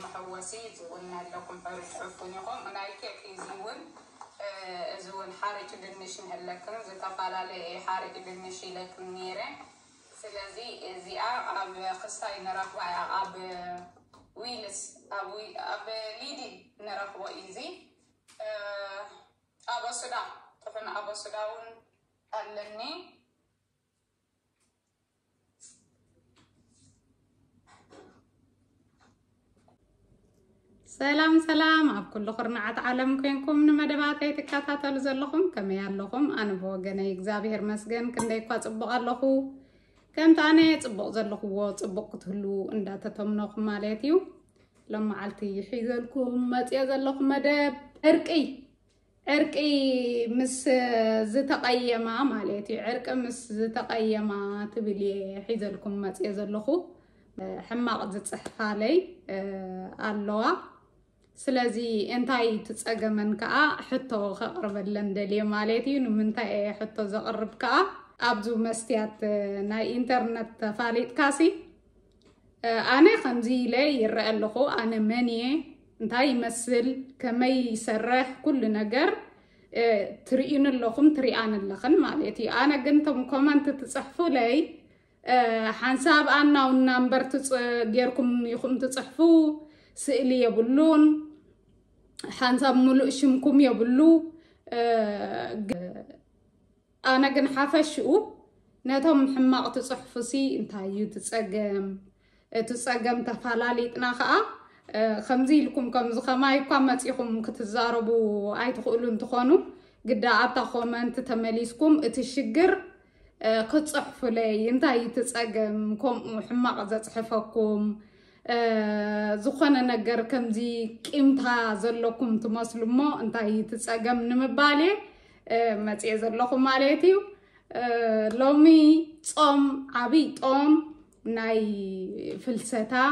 محوسيت قلنا لكم حرج حفنكم أنا كيف إيه، يزون زون آه، حرج بالمشين هلكم زي تقال إيه، حرج بالمشي لكم نيرة سلازي زي آه، أب خصاي نرفع أب ويلس أب أب ليدي نرفع إيزي آه، أب صدا طبعا أب صدا ألني ሰላም ሰላም ኣብ ኩሉ ኩርናዓት ዓለም ኮይንኩም ንመደባተይ ትከታተሉ ዘለኹም ከመይ ኣለኹም ኣነ ብወገነይ እግዚኣብሔር መስገን ክንደይ እኳ ፅቡቕ ኣለኹ ከምቲ ኣነ ፅቡቕ ዘለኽዎ ፅቡቕ ክትህልው እንዳተተምነኹም ማለት እዩ ሎም መዓልቲ ሒዘልኩም መፅኦ ዘለኹ መደብ ዕርቂ ዕርቂ ምስ ዝተቀየማ ማለት እዩ ዕርቂ ምስ ዝተቀየማ ትብል እየ ሒዘልኩም መፅኦ ዘለኹ ሕማቕ ዝፅሕፋለይ ኣለዋ ስለዚ እንታይ ትፀገመን ከዓ ሕቶ ከቕርበለን ደልየ ማለት እዩ ንምንታይ እየ ሕቶ ዘቕርብ ከዓ ኣብዚ መስትያት ናይ ኢንተርነት ተፋሊጥካሲ ኣነ ከምዚ ኢለ ይረአ ኣለኹ ኣነ መን እየ እንታይ ይመስል ከመይ ይሰርሕ ኩሉ ነገር ትርእዩን ኣለኹም ትሪኣን ኣለኽን ማለት እዩ ኣነ ግን እቶም ኮመንት ትፅሕፉ ለይ ሓንሳብ ኣናውና እምበር ጌርኩም ይኹም ትፅሕፉ ስእሊ የብሉን حانساب ملو اشمكم يبلو انا كن حافشو من حما تصحفسي انت يو تصقم تصقم تفالاليتنا خا خمزي لكم كم زخماي كم مسيحكم كتزاربو اي تقولوا تخونو قد عطا خومنت تمليسكم اتشجر قد صحفلي انت يتصقم كم حما قد صحفكم زخان نگر کم دی کم تا زلکم تو مسلم ما انتهاي تصاعم نمبالي متي زلکم مالاتيو لامي تام عبي تام ناي فلسطا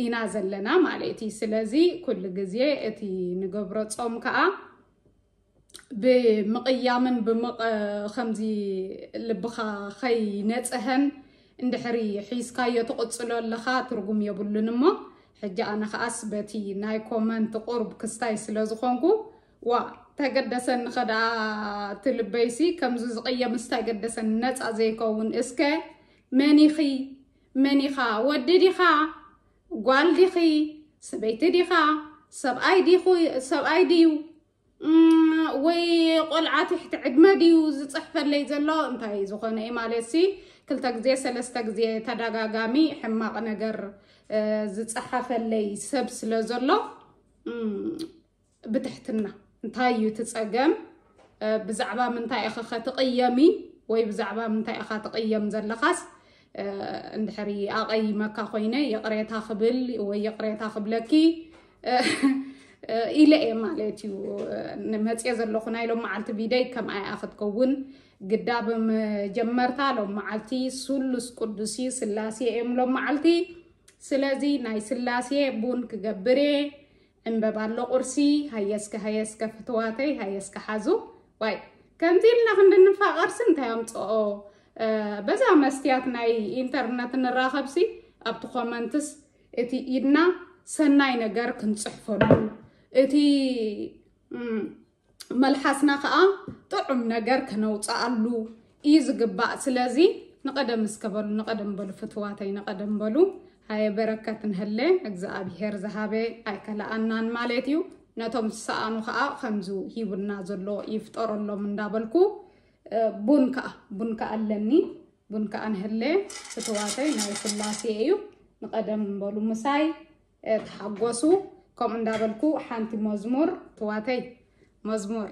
اين ازلنا مالاتي سلزي كل جزيء اتي نجبرت تام كه بمقيامن بمق خم دي لبخا خي نت اهن اندحري حيس كايو تقتلو لخا ترقم يبلو نمو حجا أنا خاص بتي ناي كومنت قرب كستاي سلازخونكو وا تقدسن خدا تلبيسي كم زوزقية مستقدسن نت أزيكون إسكا ودي دي خا قوال سب اي دي خوي سب اي ديو ወይ ቆልዓት ትሕቲ ዕድመ ድዩ ዝፅሕፈለይ ዘሎ እንታይ ዝኾነ እዩ ማለት ሲ ክልተ ግዜ ሰለስተ ግዜ ተደጋጋሚ ሕማቕ ነገር ዝፀሓፈለይ ሰብ ስለ ዘሎ ብትሕትና እንታይ እዩ ትፀገም ብዛዕባ ምንታይ ኢኸ ከትቕየሚ ወይ ብዛዕባ ምንታይ ኢኻ ትቕየም ዘለኻስ እንድሕሪ ኣቐይመካ ኮይነ የቕሬታ ክብል ወይ የቕሬታ ክብለኪ ኢለ እየ ማለት እዩ ንመፅኦ ዘለኹ ናይ ሎም መዓልቲ ቪደይ ከምኣይ ኣ ክትከውን ግዳ ብመጀመርታ ሎም መዓልቲ ስሉስ ቅዱስ ስላሴ እዮም ሎም መዓልቲ ስለዚ ናይ ስላሴ ቡን ክገብር እምበባ ኣሎ ቁርሲ ሃየስከ ሃየስከ ፍትዋተይ ሃየስከ ሓዙ ዋይ ከምዚ ኢልና ክንድንፋቐርሲ እንታይ ኣምፅኦ በዛ መስትያት ናይ ኢንተርነት ንራኸብሲ ኣብቲ ኮመንትስ እቲ ኢድና ሰናይ ነገር ክንፅሕፈሉ እቲ መልሓስና ከዓ ጥዑም ነገር ክነውፅኣሉ እዩ ዝግባእ ስለዚ ንቀደም እስከበሉ ንቀደም በሉ ፍትዋተይ ንቀደም በሉ ሃየ በረከት ንህለ እግዚኣብሄር ዝሃበ ኣይከላኣናን ማለት እዩ ነቶም ዝሰኣኑ ከዓ ከምዚ ሂቡና ዘሎ ይፍጠረሎም እንዳበልኩ ቡን ከዓ ቡን ከዓ ኣለኒ ቡን ከዓ ንህለ ፍትዋተይ ናይ ስላሴ እዩ ንቀደም በሉ ምሳይ ተሓጎሱ كم اندابلكو حانتي مزمور تواتي مزمور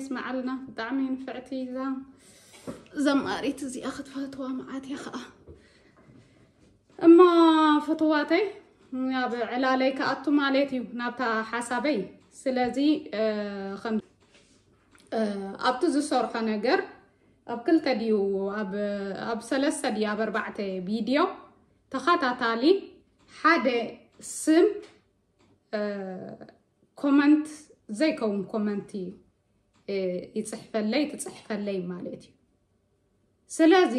كويس معلنا دعمي فعتي زام زم أريد زي اخد فتوى معات يا خا اما فتواتي يا ناب ليك أتوم عليتي نابتا حسابي سلازي آه خم آه أبتز زي خنجر نجر اب كل تديو اب اب سلسة دي اب اربعة فيديو تخطى تالي حدا سم آه كومنت زي كوم كومنتي ይፅሕፈለይ ትፅሕፈለይ ማለት እዩ ስለዚ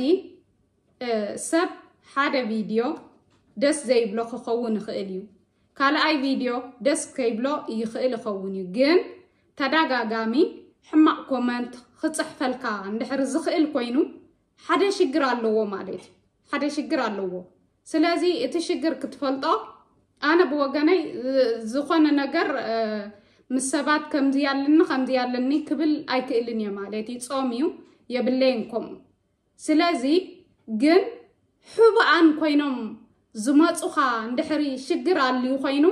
ሰብ ሓደ ቪድዮ ደስ ዘይብሎ ክኸውን ይኽእል እዩ ካልኣይ ቪድዮ ደስ ከይብሎ ይኽእል ይኸውን እዩ ግን ተደጋጋሚ ሕማቅ ኮመንት ክፅሕፈልካ እንድሕር ዝኽእል ኮይኑ ሓደ ሽግር ኣለዎ ማለት እዩ ሓደ ሽግር ኣለዎ ስለዚ እቲ ሽግር ክትፈልጦ ኣነ ብወገነይ ዝኾነ ነገር ምስ ሰባት ከምዚ ያለኒ ከምዚ ያለኒ ክብል ኣይክእልን እየ ማለት እዩ ፆም እዩ የብለይንኩም ስለዚ ግን ሕቡኣን ኮይኖም ዝመፁኻ እንድሕሪ ሽግር ኣልዩ ኮይኑ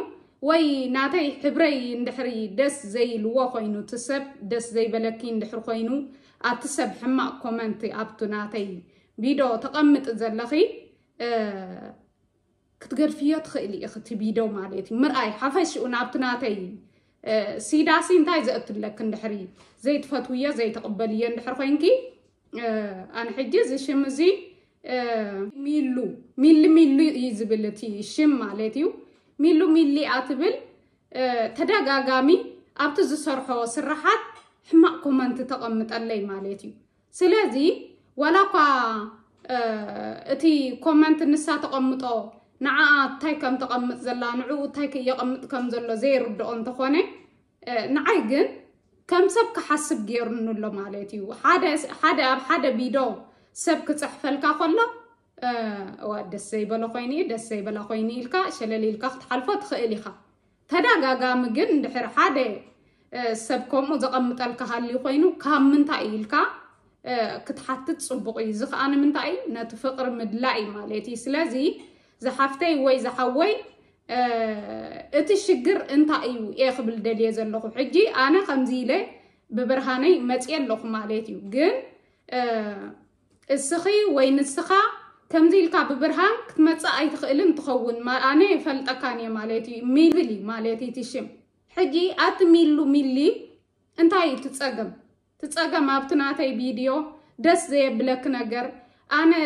ወይ ናተይ ሕብረይ እንድሕሪ ደስ ዘይልዎ ኮይኑ እቲ ሰብ ደስ ዘይበለኪ እንድሕሪ ኮይኑ ኣብቲ ሰብ ሕማቅ ኮመንቲ ኣብቲ ናተይ ቢዶ ተቐምጥ ዘለኺ ክትገድፍዮ ትኽእል ኢኺ እቲ ቢዶ ማለት እዩ ምርኣይ ሓፈሽኡ ናብቲ ናተይ ሲዳሲ እንታይ ዘእትለክ እንድሕር ዘይትፈትውየ ዘይተቕበልየ እንድሕር ኮይንኪ ኣነ ሕጂ እዚ ሽም እዚ ሚሉ ሚሊ ሚሉ እዩ ዝብል እቲ ሽም ማለት እዩ ሚሉ ሚሊ እያ ትብል ተደጋጋሚ ኣብቲ ዝሰርሖ ስራሓት ሕማቅ ኮመንቲ ተቐምጠለይ ማለት እዩ ስለዚ ዋላ እኳ እቲ ኮመንት ንሳ ተቐምጦ نعات تايكم تقمت زلا نعو تايك يقمت كم زلا زير الدقن تخوني نعيقن كم سبك حسب غير انو اللو مالاتيو حادة حادة حادة بيدو سبك تحفلك اخوالا او دسي بلا خويني دسي بلا خويني الكا شلالي الكا تحلفو تخيلي خا تداغا قامقن دحر حادة سبكم مزقمت الكا هالي خوينو كام من تاي الكا كتحطت صبقي زخ انا من تاي نتفقر مدلعي مالاتي سلازي زحفتي وي زحوي اه اتي شجر انت ايو ايه قبل دليا زلوخ حجي انا قمزيلة ببرهاني متي اللوخ مالاتيو جن اه السخي وين السخا كمزيل كا ببرهان كتمتسا اي تخيلن تخوون ما انا فالتاكاني مالاتي ميلي مالاتي تشم حجي ات ميلو ميلي انت اي تتساقم تتساقم ابتناتي بيديو دس زي بلاك نجر أنا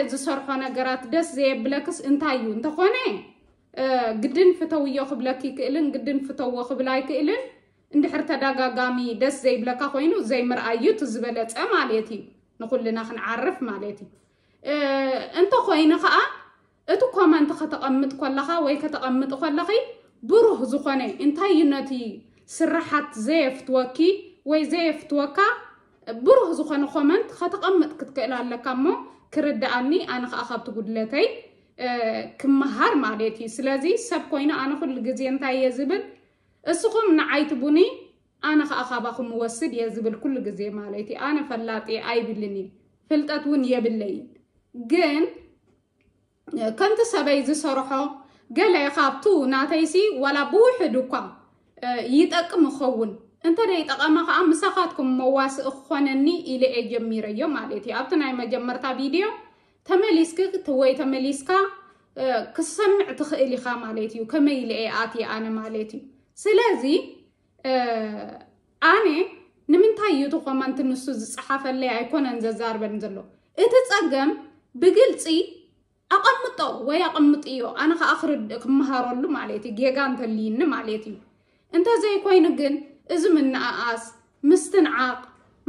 أنا جرات دس زي بلاكس انتايو انتخوني قدن فتويا بلاكي كإلن قدن فتوى خبلاي حرت اندحر تداقاقامي دس زي بلاكا خوينو زي مرأيو تزبلت عليتي نقول لنا خنعرف ماليتي انت خوينا خا እቲ ኮመንት كلها ከለኻ ወይ كلها ከለኺ ብሩህ ዝኾነ እንታይ እዩ ነቲ ስራሓት ዘየፍትወኪ ወይ ዘየፍትወካ ብሩህ ዝኾነ ኮመንት ከተቐምጥ ክትክእል ኣለካ እሞ ክርዳኣኒ ኣነ ከዓ ካብቲ ጉድለተይ ክመሃር ማለት እዩ ስለዚ ሰብ ኮይኑ ኣነ ኩሉ ግዜ እንታይ እየ ዝብል እስኹም ንዓይቲ ቡኒ ኣነ ከዓ ካባኹም ወስድ እየ ዝብል ኩሉ ግዜ ማለት እዩ ኣነ ፈላጢ ኣይብልን እዩ ፍልጠት እውን የብለይን ግን ከምቲ ሰበይ ዝሰርሖ ገለ ካብቱ ናተይሲ ዋላ ብውሕድ እኳ ይጠቅም ይኸውን انت دي تقاما خا مساخاتكم مواس اخوانني الى اجميريو مالتي ابتنا ما جمرتا فيديو تمليسك توي تمليسكا ክሰምዕ ትኽእል ኢኻ ማለት እዩ ከመይ ኢለአ ኣትየ ኣነ ማለት እዩ ስለዚ ኣነ ንምንታይ እዩ ትኾመንቲ ንሱ ዝፀሓፈለይ ኣይኮነን ዘዛርበን ዘሎ እቲ ፀገም ብግልፂ ኣቐምጦ ወይ ኣቐምጥ እዮ ኣነ ከዓ ክርድእ ክመሃረሉ ማለት እዩ ጌጋ እንተልይኒ ማለት እዩ እንተዘይኮይኑ ግን እዚ ምንኣኣስ ምስትንዓቕ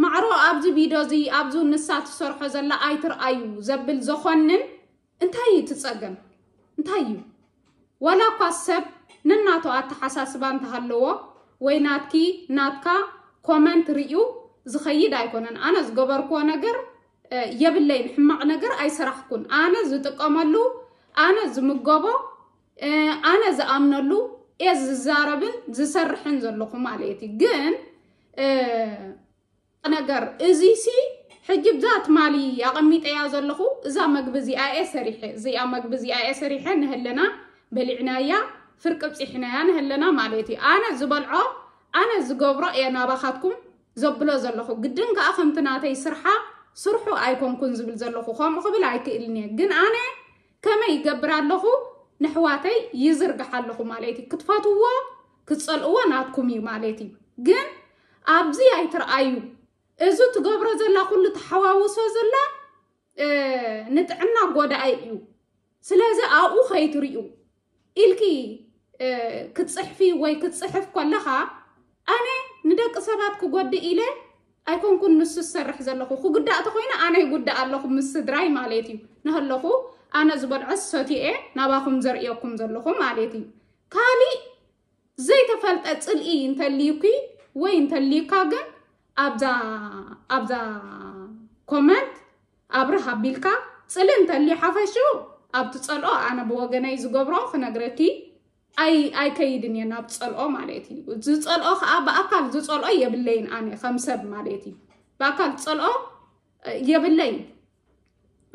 ማዕሮ ኣብዚ ቪድዮ እዚ ኣብዚ ንሳ ትሰርሖ ዘላ ኣይትርኣዩ ዘብል ዘኾንን እንታይ እዩ ትፀገም እንታይ እዩ ዋላ እኳ ሰብ ንናቶ ኣተሓሳስባ እንተሃለዎ ወይ ናትኪ ናትካ ኮመንት ርዩ ዝኸይድ ኣይኮነን ኣነ ዝገበርክዎ ነገር የብለይን ሕማቕ ነገር ኣይሰራሕኩን ኣነ ዝጥቀመሉ ኣነ ዝምገቦ ኣነ ዝኣምነሉ እየ ዝዛረብን ዝሰርሕን ዘለኹ ማለት እዩ ግን ነገር እዚ ሲ ሕጂ ብዛት ማሊ ኣቐሚጠያ ዘለኹ እዛ መግቢ እዚኣ እየ ሰሪሐ እዚኣ መግቢ እዚኣ እየ ሰሪሐ ንህለና በሊዕናያ ፍርቂ ብፂሕናያ ንህለና ማለት እዩ ኣነ ዝበልዖ ኣነ ዝገብሮ እየ ናባኻትኩም ዘብሎ ዘለኹ ግድን ከዓ ከምቲ ናተይ ስርሓ ስርሑ ኣይኮንኩን ዝብል ዘለኹ ከምኡ ክብል ኣይክእልን እየ ግን ኣነ ከመይ ይገብር ኣለኹ نحواتي يزرق حالكم مالتي كتفاتوا كتصلقوا ناتكمي مالتي جن أبزي أي ترأيو إزو تقبرو زلا كل تحواوسو زلا اه نتعنا قودا أيو سلازا أو خيتريو إلكي اه كتصحفي وي كتصحف كلها أنا ندك صفاتك قود إلي أيكون كن نسو السرح زلا خو قد أتخوين أنا قد أتخوين مالتي نهلا أنا زبر صوتي إيه نباكم زرئيكم زلكم عليتي كالي زي تفلت أتسلقي إنت ليكي وإنت ليكا جن أبدا أبدا كومنت أبر حبيلكا تسل إنت اللي حفشو أبتسألو أنا بوجناي زجبرو خنقرتي أي أي كيدني أنا بتسألو مالتي تسألو خا بأكل تسألو يبلين أنا خمسة مالتي بأكل تسألو يبلين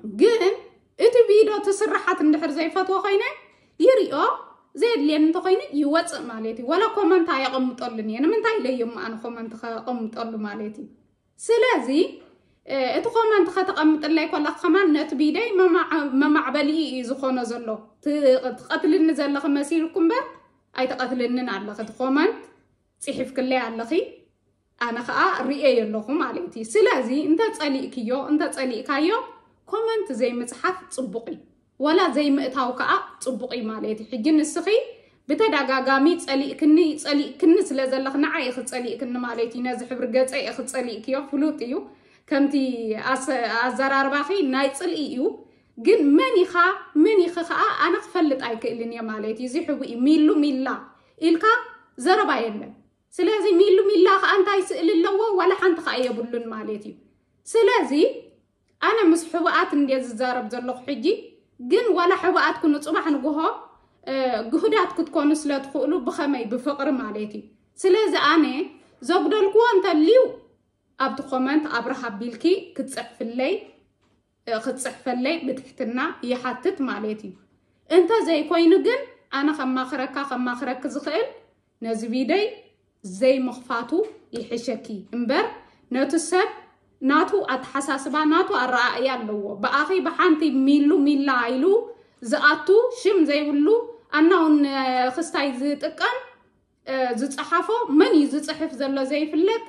جن እቲ ቪድዮ ትስራሓት እንድሕር ዘይፈትዎ ኮይነ ይርኦ ዘየድልየን እንተኮይነ ይወፅእ ማለት እዩ ወላ ኮመንታ የቐምጠሉን እየ ንምንታይ ለዮም ኣነ ኮመንት ከቐምጠሉ ማለት እዩ ስለዚ እቲ ኮመንት ከተቐምጥለይ ኮላክ ከማ ነቲ ቢደይ መማዕበሊ እዩ ዝኾነ ዘሎ ትቐትልኒ ዘለኺ መሲልኩ እምበር ኣይተቐትልንን ኣለኺ እቲ ኮመንት ፅሒፍክለይ ኣለኺ ኣነ ከዓ ርእየ ኣለኹ ማለት እዩ ስለዚ እንተፀሊእክዮ እንተፀሊእካዮ كومنت زي متحف تصبقي ولا زي مأتاو كأ تصبقي في حج النسخي بتدعجا جامي تسألي كني تسألي كني سلزل لخ نعي ختسألي كن مالتي نازح برجات أي ختسألي كيا فلوتيو كمتي أس أزار أرباحي نايت سألي يو جن مني خا مني خا خا أنا خفلت أيك اللي نيا مالتي زي حبو ميلو ميلا إلكا زر باين سلازي ميلو ميلا خا أنت أي سألي ولا حنت خا أي بقولن مالتي سلازي أنا مس حوقات ندي زارب زلق حجي جن ولا حوقات كن صباح نجوها آه، جهودات كنت كون سلات خلو بخمي بفقر معلتي سلز أنا زبدل كون تليو أبت كومنت أبرح بيلكي كتصح في اللي آه، كتصح في اللي بتحتنا يحتت معلتي أنت زي كوين جن أنا خم خركا خم خرك زخيل نزبيدي زي مخفاتو يحشكي امبر نتسب ናቱ ኣተሓሳስባ ናቱ ኣረኣእያ ኣለዎ ብኣኺ ብሓንቲ ሚሉ ሚላ ኢሉ ዝኣቱ ሽም ዘይብሉ ኣናውን ክስታይ ዝጥቀም ዝፀሓፎ መን እዩ ዝፅሕፍ ዘሎ ዘይፍለጥ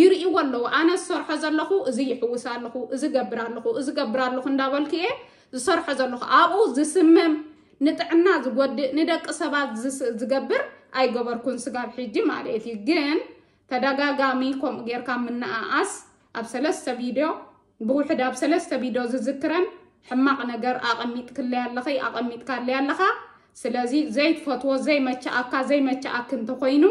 ይርእይዎ ኣለዎ ኣነ ዝሰርሖ ዘለኹ እዚ ይሕውስ ኣለኹ እዚ ገብር ኣለኹ እዚ ገብር ኣለኹ እንዳበልክ እየ ዝሰርሖ ዘለኹ ኣብኡ ዝስምም ንጥዕና ዝጎድእ ንደቂ ሰባት ዝገብር ኣይገበርኩን ስጋብ ሕጂ ማለት እዩ ግን ተደጋጋሚ ከምኡ ጌርካ ምንኣኣስ ኣብ ሰለስተ ቪድዮ ብውሕድ ኣብ ሰለስተ ቪድዮ ዝዝክረን ሕማቕ ነገር ኣቐሚጥክለያ ኣለኸይ ኣቐሚጥካለያ ኣለኻ ስለዚ ዘይትፈትዎ ዘይመቸኣካ ዘይመቸኣክ እንተኮይኑ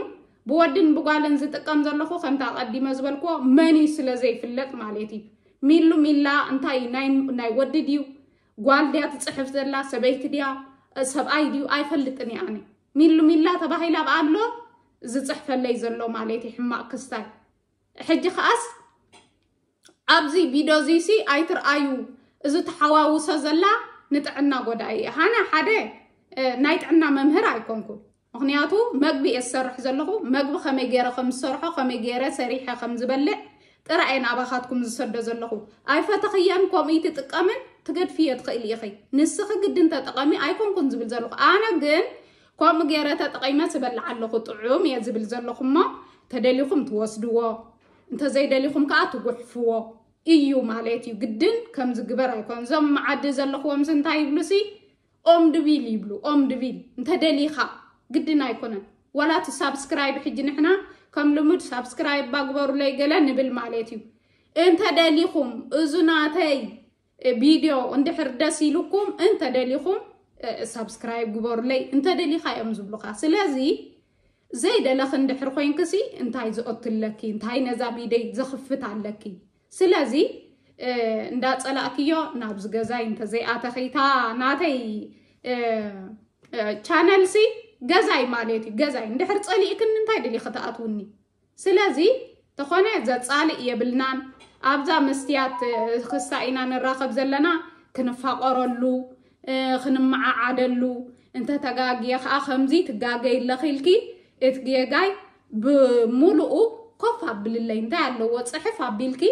ብወድን ብጓልን ዝጥቀም ዘለኹ ከምቲ ኣቐዲመ ዝበልክዎ መን እዩ ስለ ዘይፍለጥ ማለት እዩ ሚሉ ሚላ እንታይ እዩ ናይ ወዲ ድዩ ጓል ድያ ትፅሕፍ ዘላ ሰበይቲ ድያ ሰብኣይ ድዩ ኣይፈልጥን እየ ኣነ ሚሉ ሚላ ተባሂላ ብኣሎ ዝፅሕፈለይ ዘሎ ማለት እዩ ሕማቕ ክስታይ ሕጂ ከኣስ ابزي بيدو زيسي ايتر ايو ازو تحواوسا زلا نتعنا قداي هانا حدا نايتعنا ممهر ايكونكو مخنياتو مقبي السرح زلقو مقبي خمي غيرا خم السرحو خمي غيرا سريحا خم زبلع ترعين اباخاتكم زسرد زلقو اي فتخيان كومي تتقامن تقد فيا تقيل يخي نسخ قد انت تقامي ايكونكو زبل زلقو انا قن كوم غيرا تتقيمة سبلع اللقو طعوم يا زبل زلقو ما تدليكم توسدوا انت زي دليكم كاتو قحفوا እዩ ማለት እዩ ግድን ከምዚ ግበር ኣይኮን እዞም መዓዲ ዘለኽዎም እንታይ ይብሉ ሲ ኦም ድቢል ይብሉ ኦም ድቢል እንተደሊኻ ግድን ኣይኮነን ዋላ እቲ ሳብስክራይብ ሕጂ ንሕና ከም ልሙድ ሳብስክራይብ ባግበሩለይ ገለ ንብል ማለት እዩ እንተደሊኹም እዙ ናተይ ቪድዮ እንድሕር ደስ ኢሉኩም እንተደሊኹም ሳብስክራይብ ግበሩለይ እንተደሊኻ እዮም ዝብሉካ ስለዚ ዘይደለኽ እንድሕር ኮንክሲ እንታይ ዝቐትለኪ እንታይ ነዛ ቪደይ ዘኽፍት ኣለኪ ስለዚ እንዳፀላእክዮ ናብዚ ገዛይ እንተዘይኣተኺታ ናተይ ቻነልሲ ገዛይ ማለት እዩ ገዛይ እንድሕር ፀሊእክን እንታይ ድል ክትኣትውኒ ስለዚ ተኾነ ዘፃልእ የብልናን ኣብዛ መስትያት ክሳ ኢና ንራኸብ ዘለና ክንፋቐረሉ ክንመዓዓደሉ እንተተጋግየ ከዓ ከምዚ ትጋገይ ለኺልኪ እቲ ጌጋይ ብሙሉኡ ኮፍ ኣቢልለይ እንታይ ኣለዎ ፅሕፍ ኣቢልኪ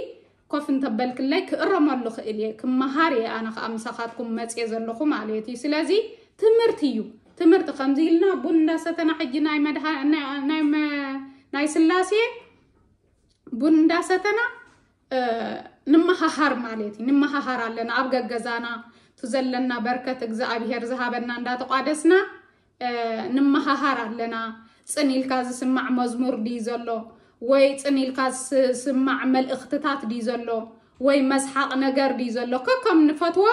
ኮፍ እንተበልክላይ ክእረም ኣለኽእል እየ ክመሃር እየ ኣነ ከዓ ምሳኻትኩም መፅእ ዘለኹ ማለት እዩ ስለዚ ትምህርቲ እዩ ትምህርቲ ከምዚ ኢልና ቡን እንዳሰተና ሕጂ ናይ ስላሴ ቡን እንዳሰተና ንመሃሃር ማለት እዩ ንመሃሃር ኣለና ኣብ ገገዛና እቲ ዘለና በርከት እግዚኣብሄር ዝሃበና እንዳተቋደስና ንመሃሃር ኣለና ፅን ኢልካ ዝስማዕ መዝሙር ድዩ ዘሎ وي تنيل كاس سمع ملخطات ديزلو وي مسحق نغر ديزلو ككم نفتو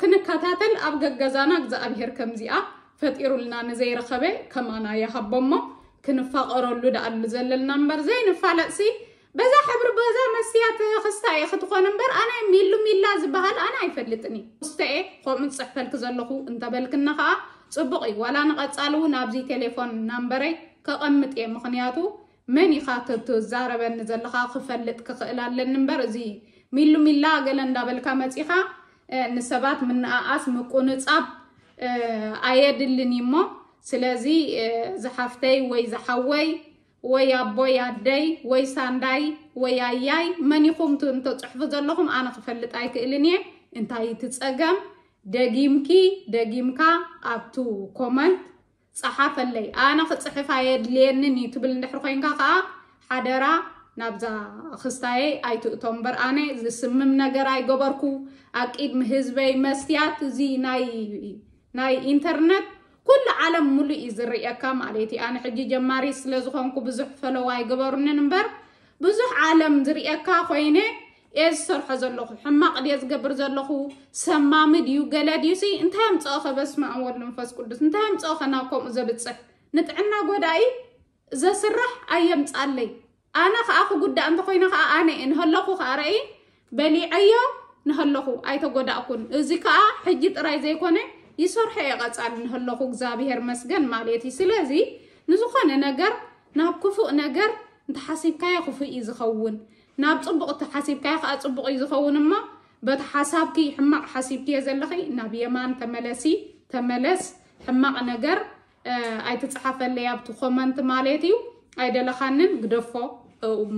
كنكاتاتل ابغا غزانا غزا ابهر كمزيا فطيرو لنا نزي رخبه كما انا يا حبما كنفقرو لو دا المزلل نمبر زين فالسي بزا حبر بزا مسيات خستاي خطو نمبر انا ميلو ميلا زبحال انا يفلتني مستئ قوم نصفلك زلخو انت بلكنا خا صبقي ولا نقصالو نابزي تليفون نمبري كقمطي مخنياتو من يخاطب توزارة بنزل خفلت كخلال لنن برزي ميلو ميلا قلن دابل كامتيخا نسبات من أقاس مكونت أب أياد اللي نيمو سلازي زحفتي وي زحوي وي أبوي أدي وي ساندي وي أياي من يخمتو انتو تحفظ لهم أنا خفلت أيك إلنيه انتاي تتسأقم دقيمكي دقيمكا أبتو كومنت صحافة لي أنا فتصحف هاي دليني تبل نحر خين كا حدرا نبدا خستاي أي تؤتم برانة زي سمم نجر أي قبركو أكيد مهزبي مستيات زي ناي ناي انترنت كل عالم ملي إزر رئيكا ماليتي أنا حجي جماري سلزخونكو بزح فلو أي قبرنا نمبر بزح عالم در رئيكا خويني يسرحو زلخو حماق ديا زقبر زلخو سمامي ديو قلا ديو سي انتهام تصاخة بس ما عمور لنفس كدس انتهام تصاخة ناكم ازابت صح نتعنا قدائي ازا سرح ايام تصالي انا خاخو قد انت خوينا خا انا انهلخو خارعي بلي ايو نهلخو ايتا قد اكون ازي كا حجيت راي زي كوني يسرح ايقا تصال نهلخو قزابي هر مسجن ماليتي سلازي نزوخان نقر ناب كفوق نقر انت حاسيب كايا خفوق يزخون ناب صبغ تحاسب كاي خا صبغ يزخون ما بتحاسبك حما حاسبك يا زلخي ناب يمان تملسي تملس حما نجر اي تصحف لي ابتو كومنت مالتيو اي دلخانن غدفو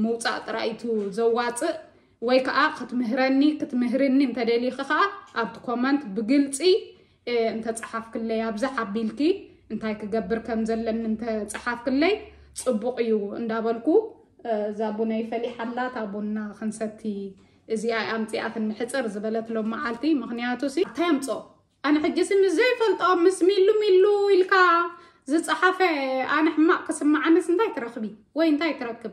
موصا ترايتو زواص وي كا ختمهرني ختمهرني انت دلي خا ابتو كومنت بغلصي انت تصحف كلي ابزح ابيلكي انت هيك جبر كم زلن انت تصحف كلي صبغ يو اندابلكو زابوني فلي حلات ابونا خنستي ازي اي ام اثن حصر زبلت لو معالتي مخنياتو سي تيمصو انا حجس من زي فلطو مس ميلو ميلو يلكا زي صحافة انا حما قسم معنا سنتاي تراخبي وين تاي تركب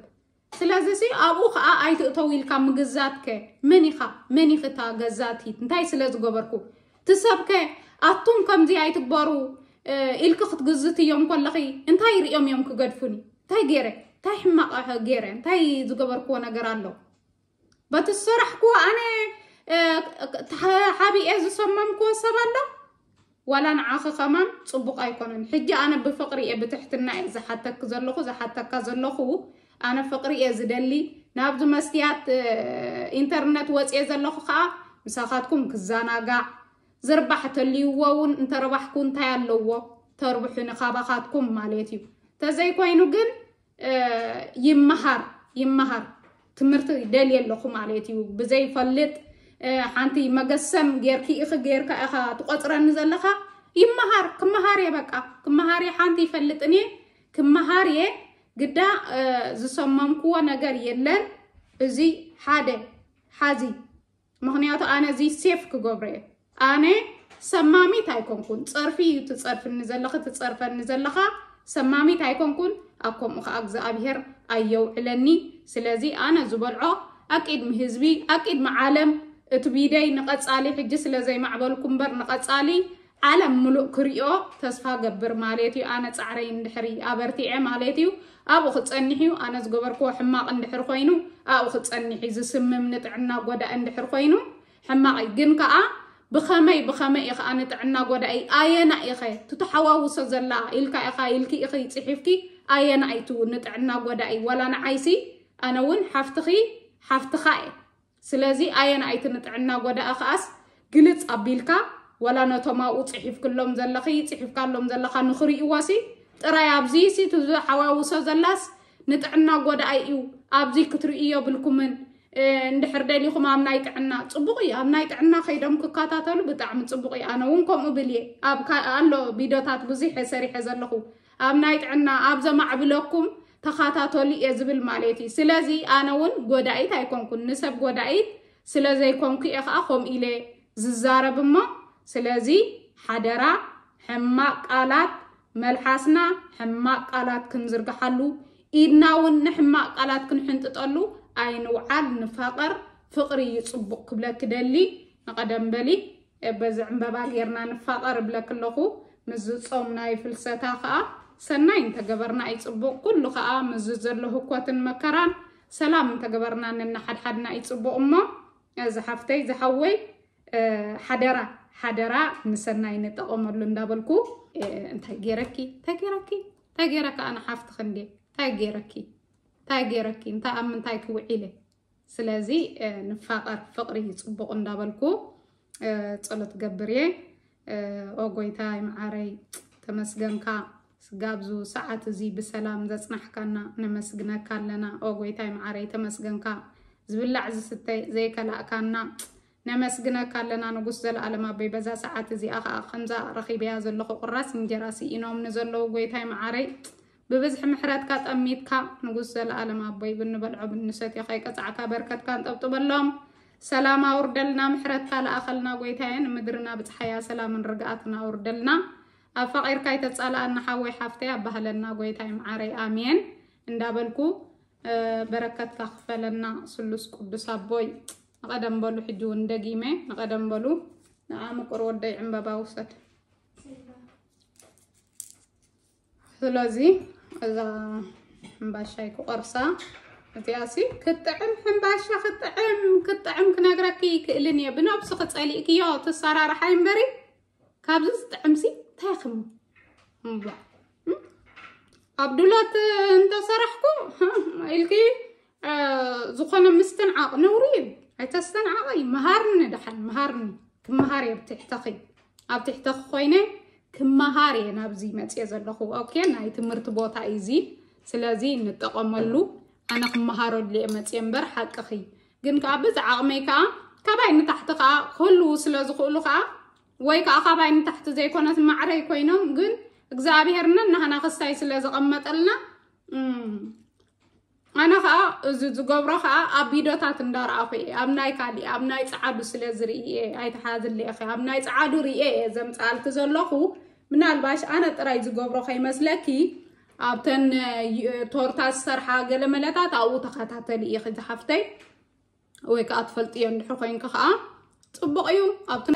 سلازي سي ابو خا اي تقطو يلكا مغزاتك مني خا مني خطا غزاتي تنتاي سلاز غبركو تسابك اتون كم زي اي تكبرو إلك خط قزتي يوم كلخي انتاي ريوم يوم كقدفوني تاي غيرك تاي حما أحو تاي تاي زقبر كونا بات الصرح كو أنا حابي إيه زصمم كو سبالو ولا نعاخ خمام صبق أيكونن حجة أنا بفقري إيه بتحتنا إيه زحتك زلخو زحتك زلخو أنا فقري إيه زدلي نابز مستيات إنترنت ايز زلخو خا مساخاتكم كزانا زربح تلي وون انت كون تايا اللوو تربحو تربحون خاتكم ماليتيو تزي كوينو جن ይመሃር ይመሃር ትምህርቲ ይደል ኣለኹ ማለት እዩ ብዘይፈልጥ ሓንቲ መገሰም ጌርኪ ኢኺ ጌርካ ኢኻ ትቆፅረኒ ዘለኻ ይመሃር ክመሃር እየ በቃ ክመሃር እየ ሓንቲ ይፈልጥን እየ ክመሃር እየ ግዳ ዝሰመምክዎ ነገር የለን እዚ ሓደ ሓዚ ምክንያቱ ኣነ እዚ ሴፍ ክገብሮ እየ ኣነ ሰማሚት ኣይኮንኩን ፀርፊ እዩ ትፀርፍኒ ዘለኻ ትፀርፈኒ ዘለኻ ሰማሚት ኣይኮንኩን ኣብ ከምኡ ከዓ እግዚኣብሄር ኣየውዕለኒ ስለዚ ኣነ ዝበልዖ ኣቂድሚ ህዝቢ ኣቂድሚ ዓለም እቲ ቢደይ ንቐፃሊ ሕጂ ስለ ዘይማዕበልኩ እምበር ንቐፃሊ ዓለም ሙሉእ ክሪኦ ተስፋ ገብር ማለት እዩ ኣነ ፃዕረይ እንድሕሪ ኣበርቲዐ ማለት እዩ ኣብኡ ክፀኒሕ እዩ ኣነ ዝገበርክዎ ሕማቕ እንድሕር ኮይኑ ኣብኡ ክፀኒሕ ዝስምም ንጥዕና ጎዳእ እንድሕር ኮይኑ ሕማቕ ግን ከዓ بخامي بخامي إخ أنا تعنا قدر أي آينا إخ تتحوى وسزلا إلك إخ إلك إخ يتحفكي آينا أي تو نتعنا قدر أي ولا نعيسي أنا ون حفتخي حفتخاي سلازي آينا أي تنتعنا قدر أخ أس قلت أبيلك ولا نتما وتحف كلهم زلخي تحف كلهم زلخ نخري إواسي ترى أبزيسي تتحوى وسزلاس نتعنا قدر أيو أبزي كتر إياه بالكمن እንድሕር ደሊኹም ኣብ ናይ ጥዕና ፅቡቕ እዩ ኣብ ናይ ጥዕና ከይዶም ክከታተሉ ብጣዕሚ ፅቡቕ እዩ ኣነ እውን ከምኡ ብል እየ ኣሎ ቪድዮታት ብዙሕ ሰሪሐ ዘለኹ ኣብ ናይ ጥዕና ኣብ ዘማዕብለኩም ተኸታተሉ እየ ዝብል ማለት እዩ ስለዚ ኣነ እውን ጎዳኢት ኣይኮንኩን ንሰብ ጎዳኢት ስለ ዘይኮንኩ እየ ከዓ ከምኡ ኢለ ዝዛረብ እሞ ስለዚ ሓደራ ሕማቅ ቃላት መልሓስና ሕማቅ ቃላት ክንዝርግሓሉ ኢድና እውን ንሕማቅ ቃላት ክንሕንጥጠሉ ኣይንውዓል ንፈቐር ፍቕሪ ይፅቡቕ ክብለክ ደሊ ንቐደም በሊ በዚ ዕምበባ ጌርና ንፋቐር እብለክ ኣለኹ ምዝ ፆም ናይ ፍልሰታ ከዓ ሰናይ እንተገበርና ይፅቡቕ ኩሉ ከዓ ምዝ ዘሎ ህኮትን መከራን ሰላም እንተገበርና ነናሓድሓድና ይፅቡቕ እሞ እዚ ሓፍተይ ዝሓወይ ሓደራ ሓደራ ንሰናይ ንጠቐመሉ እንዳበልኩ እንታይ ጌረኪ እንታይ ጌረኪ እንታይ ጌረካ ኣነ ሓፍትክ እንዴ እንታይ ጌረኪ እንታይ ገይረኪ እንታይ ኣብ ምንታይ ክውዒለ ስለዚ ንፋጣር ፍቅሪ ፅቡቅ እንዳበልኩ ፀሎት ገብር እየ ኦ ጎይታይ መዓረይ ተመስገንካ ስጋብዙ ሰዓት እዚ ብሰላም ዘፅናሕካና ነመስግነካ ኣለና ኦ ጎይታይ መዓረይ ተመስገንካ ዝብላዕ ዝስተ ዘይከላእካና ነመስግነካ ኣለና ንጉስ ዘለኣለም ኣበይ በዛ ሰዓት እዚኣ ከዓ ከምዛ ረኪብያ ዘለኩ ቁራስ እንጀራ ስኢኖምኒ ዘለዉ ጎይታይ መዓረይ ብብዝሒ ምሕረትካ ጠሚትካ ንጉስ ዘለኣለም ኣቦይ ብንበልዖ ብንሰትዮ ከይቀፃዕካ በርከትካ ንጠብጥበሎም ሰላም ኣውርደልና ምሕረትካ ለኣኸልና ጎይታየን ምድርና ብፀሓያ ሰላምን ርግኣትን ኣውርደልና ኣብ ፈቒርካ ይተፃልኣና ሓወይ ሓፍተይ ኣባህለና ጎይታይ መዓረይ ኣሜን እንዳበልኩ በረከትካ ክፈለና ስሉስ ቅዱስ ኣቦይ ንቐደም በሉ ሕጂ እውን ደጊመ ንቐደም በሉ ንኣ ምቁር ወደይ ዕምበባ ውሰድ ثلاثي إذا مباشا يكو قرصة متياسي كتعم مباشا كتعم كتعم كناقركي كإلني بنو بسو كتسألي إكي يو تسارا رحا ينبري كابزز تعمسي تاخمو مبا عبدالله انت سرحكو إلكي زخنا مستنعاق نوريد حتى استنعاقي مهارني دحن مهارني كم مهار يبتحتقي أبتحتق خويني ክመሃር እየ ናብዚ መፅአ ዘለኹ ኦኬ ናይ ትምህርቲ ቦታ እዚ ስለዚ እንጠቐመሉ ኣነ ክመሃረሉ እየ መፅአ እምበር ሓቂ ኸ ግን ከዓ ብዛ ዓቕመይ ከዓ ካባይ ንታሕቲ ከዓ ክህልው ስለ ዝኽእሉ ከዓ ወይ ከዓ ካባይ ንታሕቲ ዘይኮነት ማዕረይ ኮይኖም ግን እግዚኣብሔርና ናህና ክስታይ ስለ ዝቐመጠልና ኣነ ከዓ እዚ ዝገብሮ ከዓ ኣብ ቪድዮታት እንዳረኣኹ እየ ኣብ ናይ ካሊእ ኣብ ናይ ፀዓዱ ስለ ዝርኢ እየ ኣይተሓዝለኢኸ ኣብ ናይ ፀዓዱ ርአ እየ ዘምፃልቲ ዘለኹ ምናልባሽ ኣነ ጥራይ ዝገብሮ ከይመስለኪ ኣብተን ቶርታት ዝሰርሓ ገለመለታት ኣብኡ ተኸታተሊ እየ ክዝሓፍተይ ወይ ከዓ ትፈልጥ እዮ እንድሑ ኮንክ ከዓ ፅቡቕ እዩ ኣብቲ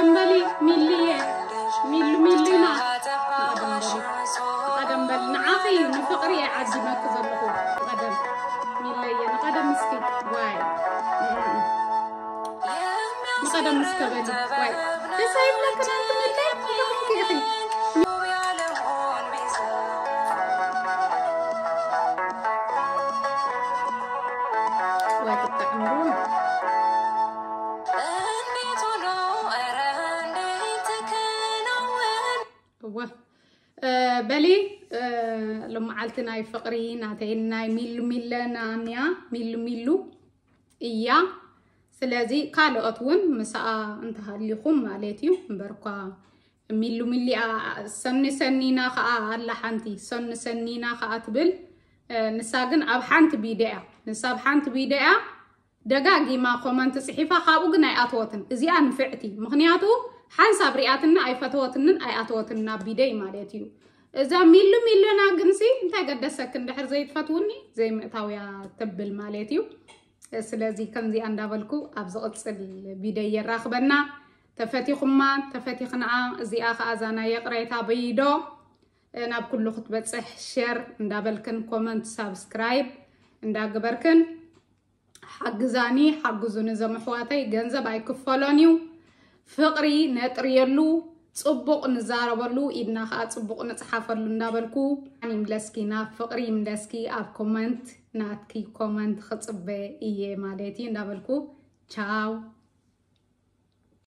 أدمبلي ملي ملي ملي نا أدمبلي أدمبلي نعافي نفقري عزم كذبه أدم ملي أنا قدم مسكين واي قدم مسكين واي تسايب لك أنا ملي በሊ ሎመዓልቲ ናይ ፍቅሪ ናተይ ናይ ሚሉ ሚለናንያ ሚሉ ሚሉ እያ ስለዚ ካልኦት እውን ምስኣ እንተሃሊኹም ማለት እዩ እምበር እኳ ሚሉ ሚሊ ሰኒ ሰኒና ከዓ ኣላ ሓንቲ ሰኒ ሰኒና ከዓ ትብል ንሳ ግን ኣብ ሓንቲ ቢደ እያ ንሳ ኣብ ሓንቲ ቢደ እያ ደጋጊማ ኮመንቲ ፅሒፋ ካብኡ ግን ኣይኣትወትን እዚኣ ንፍዕቲ ምክንያቱ ሓንሳብ ሪኣትና ኣይፈትወትንን ኣይኣትወትና ቢደይ ማለት እዩ እዛ ሚሉም ኢለና ግንሲ እንታይ ገደሰክ እንድሕር ዘይትፈትውኒ ዘይምእታውያ ትብል ማለት እዩ ስለዚ ከምዚኣ እንዳበልኩ ኣብ ዝቕፅል ቢደይ የራኽበና ተፈቲኹማ ተፈቲኽንኣ እዚኣ ከዓ ዛና የቕረይታ በይዶ ናብ ኩሉ ክትበፅሕ ሸር እንዳበልክን ኮመንት ሳብስክራይብ እንዳግበርክን ሓግዛኒ ሓግዙኒ ዘምሕዋተይ ገንዘብ ኣይክፈሎን እዩ فقري نتريلو صبق نزاربلو إدنا خا صبق نتحافرلو نابلكو يعني ملسكي نا فقري ملسكي أب كومنت ناتكي كومنت خصب إيه مالتي نابلكو تشاو